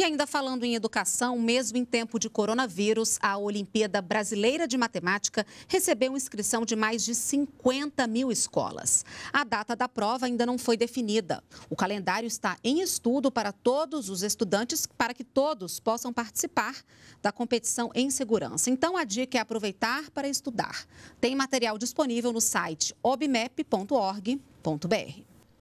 E ainda falando em educação, mesmo em tempo de coronavírus, a Olimpíada Brasileira de Matemática recebeu inscrição de mais de 50 mil escolas. A data da prova ainda não foi definida. O calendário está em estudo para todos os estudantes, para que todos possam participar da competição em segurança. Então, a dica é aproveitar para estudar. Tem material disponível no site obmep.org.br.